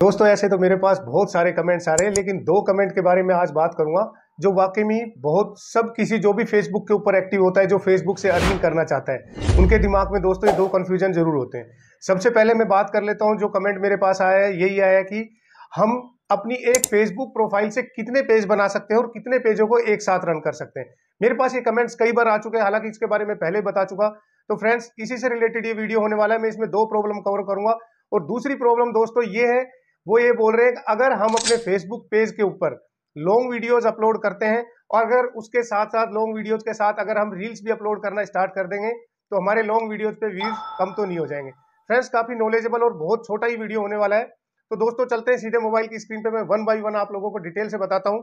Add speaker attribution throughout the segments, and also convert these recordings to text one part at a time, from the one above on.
Speaker 1: दोस्तों ऐसे तो मेरे पास बहुत सारे कमेंट्स आ रहे हैं लेकिन दो कमेंट के बारे में आज बात करूंगा जो वाकई में बहुत सब किसी जो भी फेसबुक के ऊपर एक्टिव होता है जो फेसबुक से अर्निंग करना चाहता है उनके दिमाग में दोस्तों ये दो कन्फ्यूजन जरूर होते हैं सबसे पहले मैं बात कर लेता हूँ जो कमेंट मेरे पास आया है यही आया कि हम अपनी एक फेसबुक प्रोफाइल से कितने पेज बना सकते हैं और कितने पेजों को एक साथ रन कर सकते हैं मेरे पास ये कमेंट्स कई बार आ चुके हैं हालांकि इसके बारे में पहले बता चुका तो फ्रेंड्स इसी से रिलेटेड ये वीडियो होने वाला है मैं इसमें दो प्रॉब्लम कवर करूंगा और दूसरी प्रॉब्लम दोस्तों ये है वो ये बोल रहे हैं अगर हम अपने फेसबुक पेज के ऊपर लॉन्ग वीडियोज अपलोड करते हैं और अगर उसके साथ साथ लॉन्ग वीडियोज के साथ अगर हम रील्स भी अपलोड करना स्टार्ट कर देंगे तो हमारे लॉन्ग वीडियोज पे व्यूज कम तो नहीं हो जाएंगे फ्रेंड्स काफ़ी नॉलेजेबल और बहुत छोटा ही वीडियो होने वाला है तो दोस्तों चलते हैं सीधे मोबाइल की स्क्रीन पे मैं वन बाई वन आप लोगों को डिटेल से बताता हूँ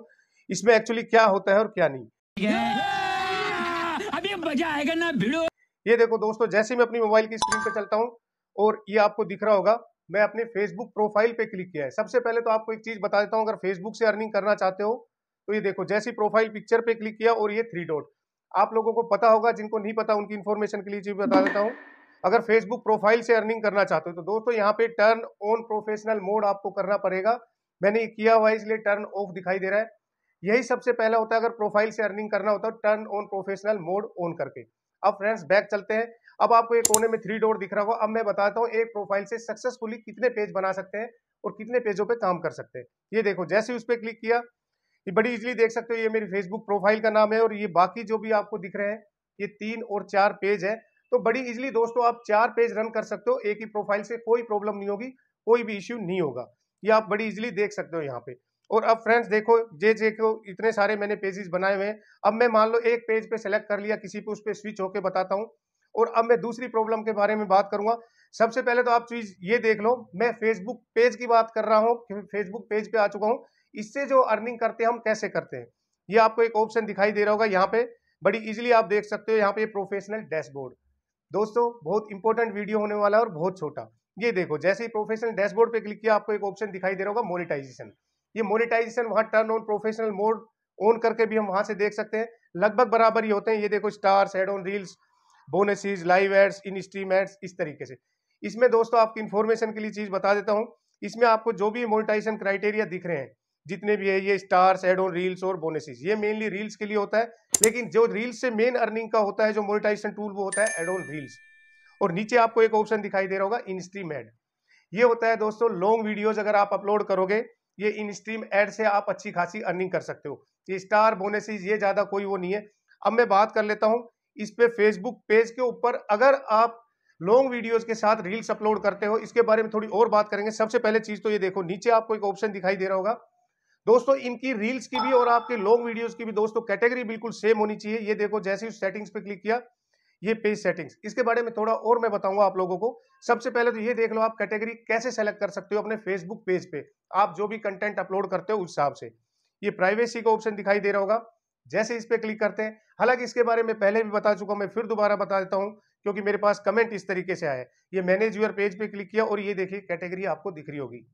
Speaker 1: इसमें एक्चुअली क्या होता है और क्या नहीं अभी मजा आएगा ना भिड़ो ये देखो दोस्तों जैसे मैं अपनी मोबाइल की स्क्रीन पे चलता हूँ और ये आपको दिख रहा होगा मैं अपने फेसबुक प्रोफाइल पे क्लिक किया है सबसे पहले तो आपको एक चीज़ बता देता हूँ अगर फेसबुक से अर्निंग करना चाहते हो तो ये देखो जैसी प्रोफाइल पिक्चर पे क्लिक किया और ये थ्री डॉट आप लोगों को पता होगा जिनको नहीं पता उनकी इन्फॉर्मेशन के लिए बता देता हूँ अगर फेसबुक प्रोफाइल से अर्निंग करना चाहते हो तो दोस्तों यहाँ पे टर्न ऑन प्रोफेशनल मोड आपको करना पड़ेगा मैंने किया हुआ है इसलिए टर्न ऑफ दिखाई दे रहा है यही सबसे पहला होता है अगर प्रोफाइल से अर्निंग करना होता है turn on professional mode on करके अब फ्रेंड्स बैक चलते हैं अब आपको एक कोने में थ्री डोर दिख रहा होगा अब मैं बताता हूँ एक प्रोफाइल से सक्सेसफुली कितने पेज बना सकते हैं और कितने पेजों पे काम कर सकते हैं ये देखो जैसे उस पर क्लिक किया ये बड़ी इजीली देख सकते हो ये मेरी फेसबुक प्रोफाइल का नाम है और ये बाकी जो भी आपको दिख रहे हैं ये तीन और चार पेज है तो बड़ी इजीली दोस्तों आप चार पेज रन कर सकते हो एक ही प्रोफाइल से कोई प्रॉब्लम नहीं होगी कोई भी इश्यू नहीं होगा ये आप बड़ी इजीली देख सकते हो यहाँ पे और अब फ्रेंड्स देखो जे जे को इतने सारे मैंने पेजेस बनाए हुए हैं अब मैं मान लो एक पेज पे सेलेक्ट कर लिया किसी पे उस पर स्विच होकर बताता हूँ और अब मैं दूसरी प्रॉब्लम के बारे में बात करूंगा सबसे पहले तो आप चीज़ ये देख लो मैं फेसबुक पेज की बात कर रहा हूँ फेसबुक पेज पे आ चुका हूँ इससे जो अर्निंग करते हैं हम कैसे करते हैं ये आपको एक ऑप्शन दिखाई दे रहा होगा यहाँ पे बड़ी इजीली आप देख सकते हो यहाँ पे प्रोफेशनल डैशबोर्ड दोस्तों बहुत इंपॉर्टेंट वीडियो होने वाला है और बहुत छोटा ये देखो जैसे ही प्रोफेशनल डैशबोर्ड पे क्लिक किया आपको एक ऑप्शन दिखाई दे रहा होगा मोनिटाइजेशन ये मोनिटाइजेशन वहां turn on professional mode on करके भी हम वहां से देख सकते हैं लगभग बराबर ही होते हैं ये देखो stars ad on reels bonuses live ads in stream ads इस तरीके से इसमें दोस्तों आपकी इन्फॉर्मेशन के लिए चीज़ बता देता हूँ इसमें आपको जो भी मोनिटाइजेशन क्राइटेरिया दिख रहे हैं जितने भी है ये स्टार्स एड ऑन रील्स और बोनसेस ये मेनली रील्स के लिए होता है लेकिन जो रील्स से मेन अर्निंग का होता है जो मोनिटाइजेशन टूल वो होता है एड ऑन रील्स और नीचे आपको एक ऑप्शन दिखाई दे रहा होगा इन स्ट्रीम एड ये होता है दोस्तों लॉन्ग वीडियोज अगर आप अपलोड करोगे ये इन स्ट्रीम एड से आप अच्छी खासी अर्निंग कर सकते हो ये स्टार बोनसेस ये ज़्यादा कोई वो नहीं है अब मैं बात कर लेता हूँ इस पे फेसबुक पेज के ऊपर अगर आप लॉन्ग वीडियोस के साथ रील्स अपलोड करते हो इसके बारे में थोड़ी और बात करेंगे सबसे पहले चीज तो ये देखो नीचे आपको एक ऑप्शन दिखाई दे रहा होगा दोस्तों इनकी रील्स की भी और आपके लॉन्ग वीडियोस की भी दोस्तों कैटेगरी बिल्कुल सेम होनी चाहिए ये देखो जैसे ही सेटिंग्स पे क्लिक किया ये पेज सेटिंग्स इसके बारे में थोड़ा और मैं बताऊंगा आप लोगों को सबसे पहले तो ये देख लो आप कैटेगरी कैसे सेलेक्ट कर सकते हो अपने फेसबुक पेज पे आप जो भी कंटेंट अपलोड करते हो उस हिसाब से ये प्राइवेसी का ऑप्शन दिखाई दे रहा होगा जैसे इस पर क्लिक करते हैं हालांकि इसके बारे में पहले भी बता चुका हूं मैं फिर दोबारा बता देता हूँ क्योंकि मेरे पास कमेंट इस तरीके से आया ये मैनेज यूर पेज पे क्लिक किया और ये देखिए कैटेगरी आपको दिख रही होगी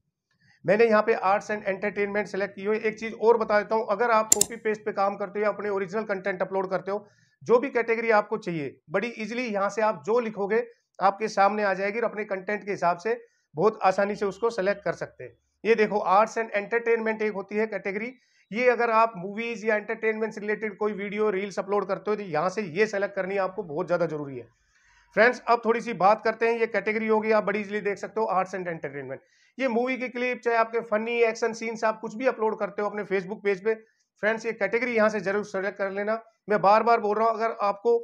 Speaker 1: मैंने यहाँ पे आर्ट्स एंड एंटरटेनमेंट सेलेक्ट की हुई एक चीज़ और बता देता हूँ अगर आप कॉपी पेस्ट पे काम करते हो या अपने ओरिजिनल कंटेंट अपलोड करते हो जो भी कैटेगरी आपको चाहिए बड़ी इजिली यहाँ से आप जो लिखोगे आपके सामने आ जाएगी और अपने कंटेंट के हिसाब से बहुत आसानी से उसको सेलेक्ट कर सकते हैं ये देखो आर्ट्स एंड एंटरटेनमेंट एक होती है कैटेगरी ये अगर आप मूवीज़ या एंटरटेनमेंट से रिलेटेड कोई वीडियो रील्स अपलोड करते हो तो यहाँ से ये सेलेक्ट करनी आपको बहुत ज़्यादा ज़रूरी है फ्रेंड्स अब थोड़ी सी बात करते हैं ये कैटेगरी होगी आप बड़ी इजिली देख सकते हो आर्ट्स एंड एंटरटेनमेंट ये मूवी के क्लिप चाहे आपके फनी एक्शन सीन्स आप कुछ भी अपलोड करते हो अपने फेसबुक पेज पे फ्रेंड्स ये कैटेगरी यहाँ से जरूर सेलेक्ट कर लेना मैं बार बार बोल रहा हूँ अगर आपको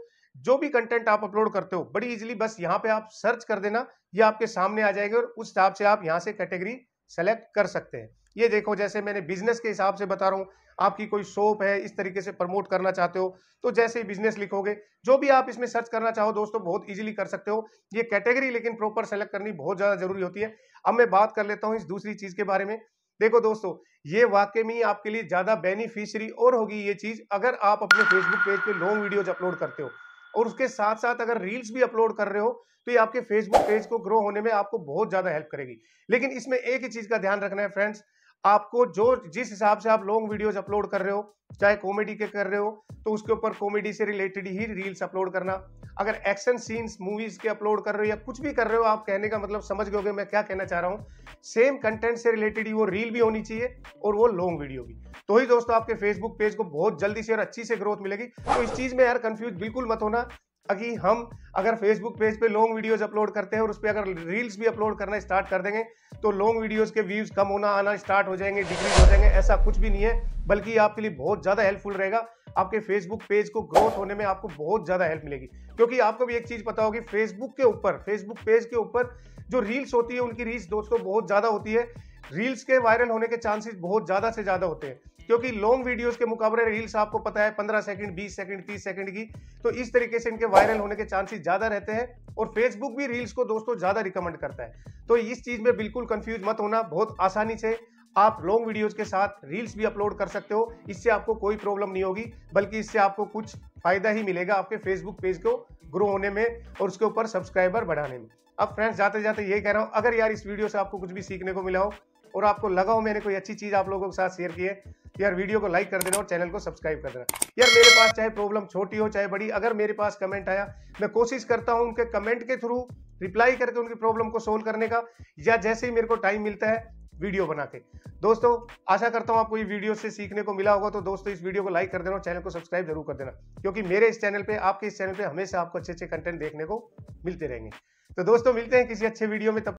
Speaker 1: जो भी कंटेंट आप अपलोड करते हो बड़ी इजिली बस यहाँ पे आप सर्च कर देना ये आपके सामने आ जाएगी और उस हिसाब से आप यहाँ से कैटेगरी सेलेक्ट कर सकते हैं ये देखो जैसे मैंने बिजनेस के हिसाब से बता रहा हूँ आपकी कोई शॉप है इस तरीके से प्रमोट करना चाहते हो तो जैसे ही बिजनेस लिखोगे जो भी आप इसमें सर्च करना चाहो दोस्तों बहुत इजीली कर सकते हो ये कैटेगरी लेकिन प्रॉपर सेलेक्ट करनी बहुत ज़्यादा जरूरी होती है अब मैं बात कर लेता हूँ इस दूसरी चीज़ के बारे में देखो दोस्तों ये वाकई में आपके लिए ज़्यादा बेनिफिशरी और होगी ये चीज़ अगर आप अपने फेसबुक पेज पर लॉन्ग वीडियोज अपलोड करते हो और उसके साथ साथ अगर रील्स भी अपलोड कर रहे हो तो ये आपके फेसबुक पेज को ग्रो होने में आपको बहुत ज़्यादा हेल्प करेगी लेकिन इसमें एक ही चीज़ का ध्यान रखना है फ्रेंड्स आपको जो जिस हिसाब से आप लॉन्ग वीडियोज अपलोड कर रहे हो चाहे कॉमेडी के कर रहे हो तो उसके ऊपर कॉमेडी से रिलेटेड ही रील्स अपलोड करना अगर एक्शन सीन्स मूवीज के अपलोड कर रहे हो या कुछ भी कर रहे हो आप कहने का मतलब समझ गए मैं क्या कहना चाह रहा हूँ सेम कंटेंट से रिलेटेड ही वो रील भी होनी चाहिए और वो लॉन्ग वीडियो भी तो ही दोस्तों आपके फेसबुक पेज को बहुत जल्दी से और अच्छी से ग्रोथ मिलेगी तो इस चीज़ में यार कन्फ्यूज बिल्कुल मत होना ताकि हम अगर फेसबुक पेज पे लॉन्ग वीडियोस अपलोड करते हैं और उस पर अगर रील्स भी अपलोड करना स्टार्ट कर देंगे तो लॉन्ग वीडियोस के व्यूज कम होना आना स्टार्ट हो जाएंगे डिक्रीज हो जाएंगे ऐसा कुछ भी नहीं है बल्कि आपके लिए बहुत ज़्यादा हेल्पफुल रहेगा आपके फेसबुक पेज को ग्रोथ होने में आपको बहुत ज़्यादा हेल्प मिलेगी क्योंकि आपको भी एक चीज़ पता होगी फेसबुक के ऊपर फेसबुक पेज के ऊपर जो रील्स होती है उनकी रील्स दोस्तों बहुत ज़्यादा होती है रील्स के वायरल होने के चांसेस बहुत ज़्यादा से ज़्यादा होते हैं क्योंकि लॉन्ग वीडियोस के मुकाबले रील्स आपको पता है पंद्रह सेकंड बीस सेकंड तीस सेकंड की तो इस तरीके से इनके वायरल होने के चांसेस ज़्यादा रहते हैं और फेसबुक भी रील्स को दोस्तों ज़्यादा रिकमेंड करता है तो इस चीज़ में बिल्कुल कंफ्यूज मत होना बहुत आसानी से आप लॉन्ग वीडियोज के साथ रील्स भी अपलोड कर सकते हो इससे आपको कोई प्रॉब्लम नहीं होगी बल्कि इससे आपको कुछ फायदा ही मिलेगा आपके फेसबुक पेज को ग्रो होने में और उसके ऊपर सब्सक्राइबर बढ़ाने में अब फ्रेंड्स जाते जाते यही कह रहा हूँ अगर यार इस वीडियो से आपको कुछ भी सीखने को मिला हो और आपको लगा हो मैंने कोई अच्छी चीज़ आप लोगों के साथ शेयर की है तो यार वीडियो को लाइक कर देना और चैनल को सब्सक्राइब कर देना यार मेरे पास चाहे प्रॉब्लम छोटी हो चाहे बड़ी अगर मेरे पास कमेंट आया मैं कोशिश करता हूँ उनके कमेंट के थ्रू रिप्लाई करके उनकी प्रॉब्लम को सोल्व करने का या जैसे ही मेरे को टाइम मिलता है वीडियो बना के दोस्तों आशा करता हूं आपको ये वीडियो से सीखने को मिला होगा तो दोस्तों इस वीडियो को लाइक कर देना और चैनल को सब्सक्राइब जरूर कर देना क्योंकि मेरे इस चैनल पे आपके इस चैनल पे हमेशा आपको अच्छे अच्छे कंटेंट देखने को मिलते रहेंगे तो दोस्तों मिलते हैं किसी अच्छे वीडियो में तब